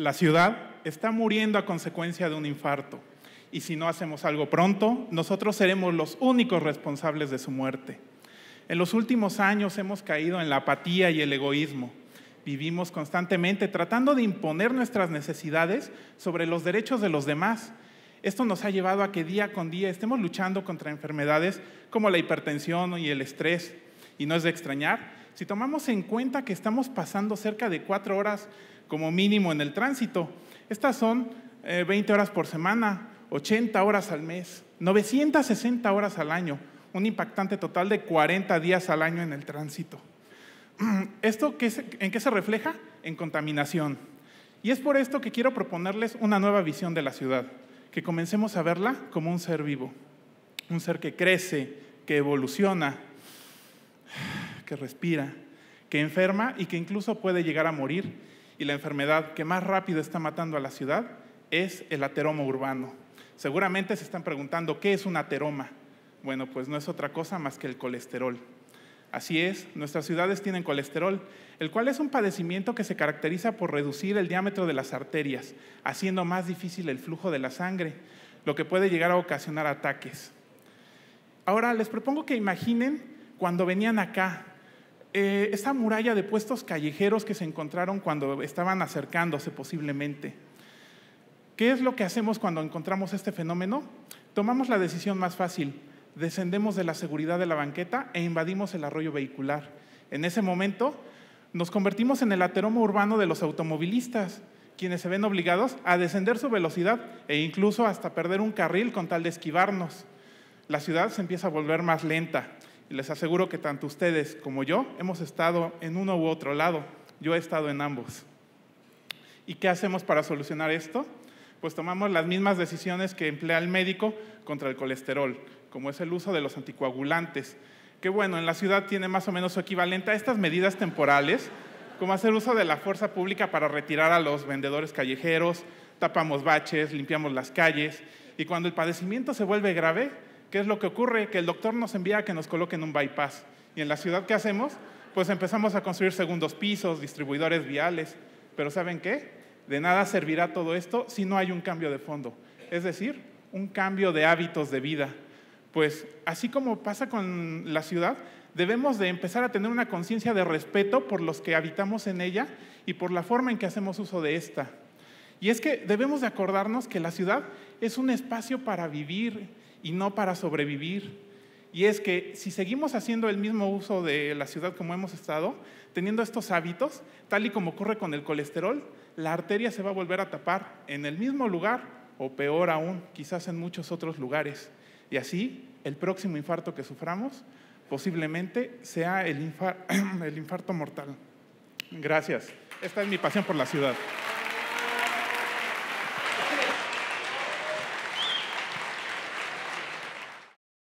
La ciudad está muriendo a consecuencia de un infarto y si no hacemos algo pronto, nosotros seremos los únicos responsables de su muerte. En los últimos años hemos caído en la apatía y el egoísmo. Vivimos constantemente tratando de imponer nuestras necesidades sobre los derechos de los demás. Esto nos ha llevado a que día con día estemos luchando contra enfermedades como la hipertensión y el estrés, y no es de extrañar, si tomamos en cuenta que estamos pasando cerca de cuatro horas como mínimo en el tránsito. Estas son 20 eh, horas por semana, 80 horas al mes, 960 horas al año, un impactante total de 40 días al año en el tránsito. ¿Esto en qué se refleja? En contaminación. Y es por esto que quiero proponerles una nueva visión de la ciudad, que comencemos a verla como un ser vivo, un ser que crece, que evoluciona, que respira, que enferma y que incluso puede llegar a morir. Y la enfermedad que más rápido está matando a la ciudad es el ateroma urbano. Seguramente se están preguntando, ¿qué es un ateroma? Bueno, pues no es otra cosa más que el colesterol. Así es, nuestras ciudades tienen colesterol, el cual es un padecimiento que se caracteriza por reducir el diámetro de las arterias, haciendo más difícil el flujo de la sangre, lo que puede llegar a ocasionar ataques. Ahora les propongo que imaginen cuando venían acá eh, esta muralla de puestos callejeros que se encontraron cuando estaban acercándose posiblemente. ¿Qué es lo que hacemos cuando encontramos este fenómeno? Tomamos la decisión más fácil, descendemos de la seguridad de la banqueta e invadimos el arroyo vehicular. En ese momento nos convertimos en el ateroma urbano de los automovilistas, quienes se ven obligados a descender su velocidad e incluso hasta perder un carril con tal de esquivarnos. La ciudad se empieza a volver más lenta, les aseguro que tanto ustedes como yo hemos estado en uno u otro lado. Yo he estado en ambos. ¿Y qué hacemos para solucionar esto? Pues tomamos las mismas decisiones que emplea el médico contra el colesterol, como es el uso de los anticoagulantes, que bueno, en la ciudad tiene más o menos su equivalente a estas medidas temporales, como hacer uso de la fuerza pública para retirar a los vendedores callejeros, tapamos baches, limpiamos las calles, y cuando el padecimiento se vuelve grave, ¿Qué es lo que ocurre? Que el doctor nos envía a que nos coloquen un bypass. Y en la ciudad, ¿qué hacemos? Pues empezamos a construir segundos pisos, distribuidores viales. Pero ¿saben qué? De nada servirá todo esto si no hay un cambio de fondo. Es decir, un cambio de hábitos de vida. Pues así como pasa con la ciudad, debemos de empezar a tener una conciencia de respeto por los que habitamos en ella y por la forma en que hacemos uso de esta. Y es que debemos de acordarnos que la ciudad es un espacio para vivir, y no para sobrevivir. Y es que si seguimos haciendo el mismo uso de la ciudad como hemos estado, teniendo estos hábitos, tal y como ocurre con el colesterol, la arteria se va a volver a tapar en el mismo lugar o peor aún, quizás en muchos otros lugares. Y así, el próximo infarto que suframos posiblemente sea el, infarto, el infarto mortal. Gracias. Esta es mi pasión por la ciudad.